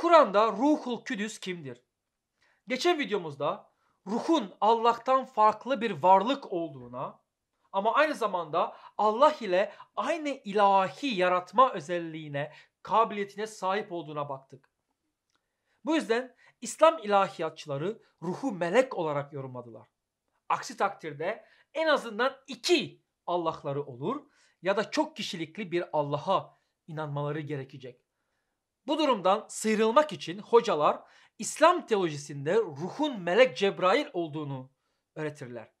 Kur'an'da Ruhul Küdüs kimdir? Geçen videomuzda ruhun Allah'tan farklı bir varlık olduğuna ama aynı zamanda Allah ile aynı ilahi yaratma özelliğine, kabiliyetine sahip olduğuna baktık. Bu yüzden İslam ilahiyatçıları ruhu melek olarak yorumladılar. Aksi takdirde en azından iki Allah'ları olur ya da çok kişilikli bir Allah'a inanmaları gerekecek. Bu durumdan sıyrılmak için hocalar İslam teolojisinde ruhun melek Cebrail olduğunu öğretirler.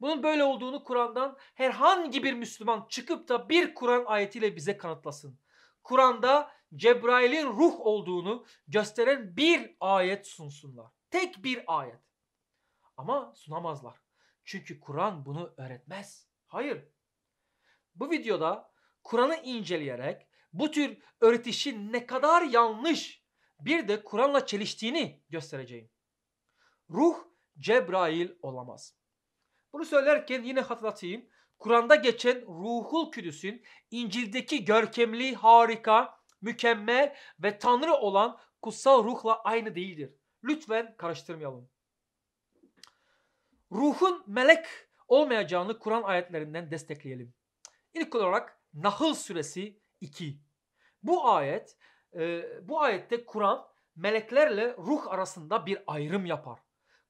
Bunun böyle olduğunu Kur'an'dan herhangi bir Müslüman çıkıp da bir Kur'an ayetiyle bize kanıtlasın. Kur'an'da Cebrail'in ruh olduğunu gösteren bir ayet sunsunlar. Tek bir ayet. Ama sunamazlar. Çünkü Kur'an bunu öğretmez. Hayır. Bu videoda Kur'an'ı inceleyerek bu tür öğretişin ne kadar yanlış bir de Kur'an'la çeliştiğini göstereceğim. Ruh Cebrail olamaz. Bunu söylerken yine hatırlatayım. Kur'an'da geçen ruhul küdüsün İncil'deki görkemli, harika, mükemmel ve Tanrı olan kutsal ruhla aynı değildir. Lütfen karıştırmayalım. Ruhun melek olmayacağını Kur'an ayetlerinden destekleyelim. İlk olarak Nahl suresi 2. Bu ayet e, bu ayette Kur'an meleklerle ruh arasında bir ayrım yapar.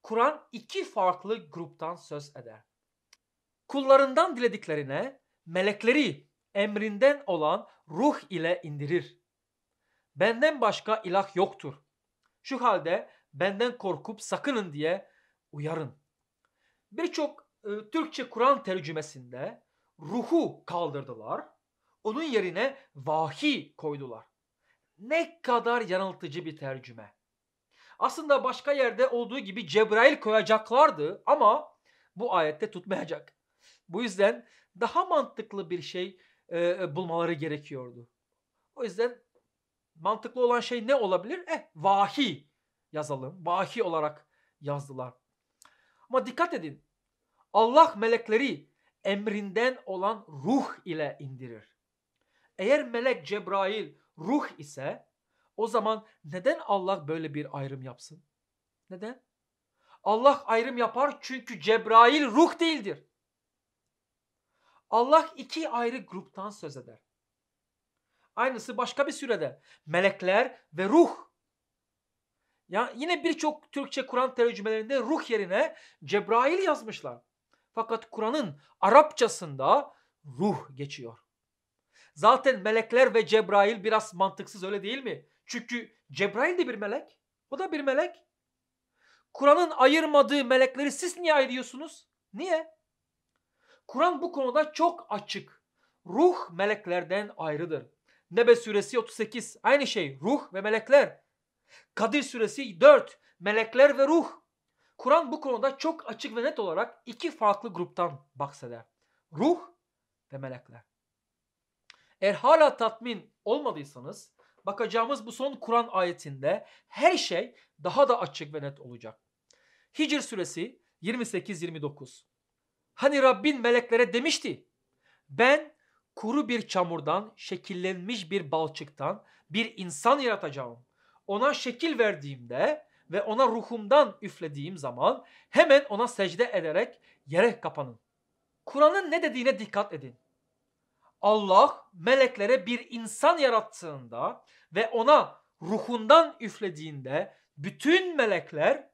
Kur'an iki farklı gruptan söz eder. Kullarından dilediklerine melekleri emrinden olan ruh ile indirir. Benden başka ilah yoktur. Şu halde benden korkup sakının diye uyarın. Birçok e, Türkçe Kur'an tercümesinde ruhu kaldırdılar onun yerine vahi koydular. Ne kadar yanıltıcı bir tercüme. Aslında başka yerde olduğu gibi Cebrail koyacaklardı ama bu ayette tutmayacak. Bu yüzden daha mantıklı bir şey e, e bulmaları gerekiyordu. O yüzden mantıklı olan şey ne olabilir? Eh vahiy yazalım. Vahi olarak yazdılar. Ama dikkat edin. Allah melekleri emrinden olan ruh ile indirir. Eğer melek Cebrail ruh ise o zaman neden Allah böyle bir ayrım yapsın? Neden? Allah ayrım yapar çünkü Cebrail ruh değildir. Allah iki ayrı gruptan söz eder. Aynısı başka bir sürede. Melekler ve ruh. Ya yine birçok Türkçe Kur'an tercümelerinde ruh yerine Cebrail yazmışlar. Fakat Kur'an'ın Arapçasında ruh geçiyor. Zaten melekler ve Cebrail biraz mantıksız öyle değil mi? Çünkü Cebrail de bir melek. O da bir melek. Kur'an'ın ayırmadığı melekleri siz niye ayırıyorsunuz? Niye? Kur'an bu konuda çok açık. Ruh meleklerden ayrıdır. Nebe suresi 38 aynı şey ruh ve melekler. Kadir suresi 4 melekler ve ruh. Kur'an bu konuda çok açık ve net olarak iki farklı gruptan bahseder. Ruh ve melekler. Eğer hala tatmin olmadıysanız bakacağımız bu son Kur'an ayetinde her şey daha da açık ve net olacak. Hicr suresi 28-29 Hani Rabbin meleklere demişti ben kuru bir çamurdan, şekillenmiş bir balçıktan bir insan yaratacağım. Ona şekil verdiğimde ve ona ruhumdan üflediğim zaman hemen ona secde ederek yere kapanın. Kur'an'ın ne dediğine dikkat edin. Allah meleklere bir insan yarattığında ve ona ruhundan üflediğinde bütün melekler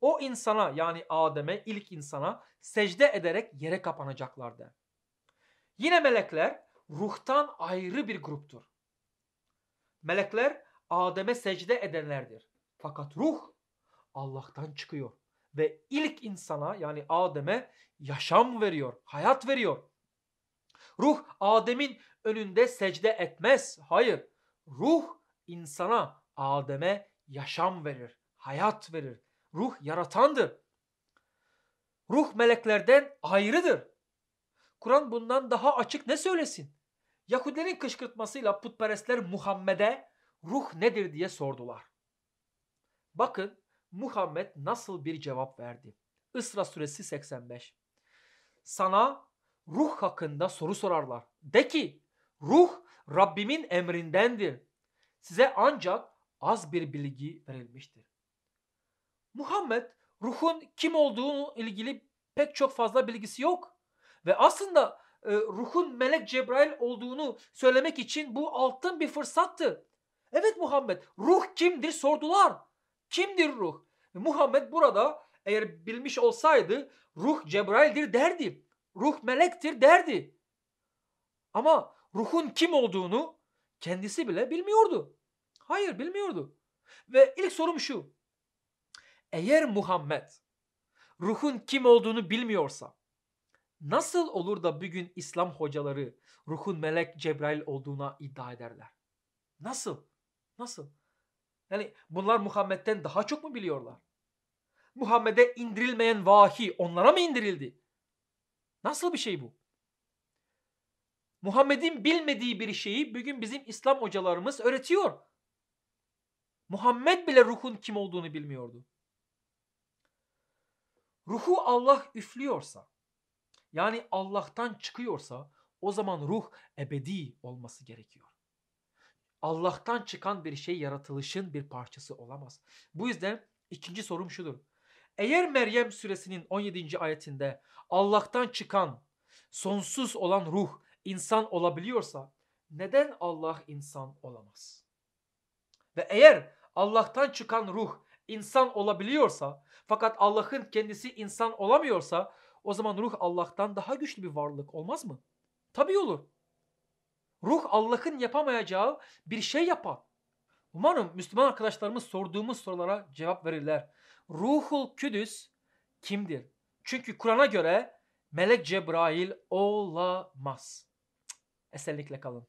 o insana yani Adem'e ilk insana secde ederek yere kapanacaklar der. Yine melekler ruhtan ayrı bir gruptur. Melekler Adem'e secde edenlerdir. Fakat ruh Allah'tan çıkıyor ve ilk insana yani Adem'e yaşam veriyor, hayat veriyor. Ruh Adem'in önünde secde etmez. Hayır. Ruh insana, Adem'e yaşam verir, hayat verir. Ruh yaratandır. Ruh meleklerden ayrıdır. Kur'an bundan daha açık ne söylesin? Yahudilerin kışkırtmasıyla putperestler Muhammed'e ruh nedir diye sordular. Bakın Muhammed nasıl bir cevap verdi. Isra suresi 85. Sana ruh hakkında soru sorarlar. De ki ruh Rabbimin emrindendir. Size ancak az bir bilgi verilmiştir. Muhammed ruhun kim olduğunu ilgili pek çok fazla bilgisi yok. Ve aslında e, ruhun melek Cebrail olduğunu söylemek için bu altın bir fırsattı. Evet Muhammed ruh kimdir sordular. Kimdir ruh? Muhammed burada eğer bilmiş olsaydı ruh Cebrail'dir derdi ruh melektir derdi. Ama ruhun kim olduğunu kendisi bile bilmiyordu. Hayır bilmiyordu. Ve ilk sorum şu. Eğer Muhammed ruhun kim olduğunu bilmiyorsa nasıl olur da bugün İslam hocaları ruhun melek Cebrail olduğuna iddia ederler? Nasıl? Nasıl? Yani bunlar Muhammed'den daha çok mu biliyorlar? Muhammed'e indirilmeyen vahi onlara mı indirildi? Nasıl bir şey bu? Muhammed'in bilmediği bir şeyi bugün bizim İslam hocalarımız öğretiyor. Muhammed bile ruhun kim olduğunu bilmiyordu. Ruhu Allah üflüyorsa, yani Allah'tan çıkıyorsa o zaman ruh ebedi olması gerekiyor. Allah'tan çıkan bir şey yaratılışın bir parçası olamaz. Bu yüzden ikinci sorum şudur. Eğer Meryem suresinin 17. ayetinde Allah'tan çıkan sonsuz olan ruh insan olabiliyorsa neden Allah insan olamaz? Ve eğer Allah'tan çıkan ruh insan olabiliyorsa fakat Allah'ın kendisi insan olamıyorsa o zaman ruh Allah'tan daha güçlü bir varlık olmaz mı? Tabii olur. Ruh Allah'ın yapamayacağı bir şey yapar. Umarım Müslüman arkadaşlarımız sorduğumuz sorulara cevap verirler. Ruhul Küdüs kimdir? Çünkü Kur'an'a göre Melek Cebrail olamaz. Esenlikle kalın.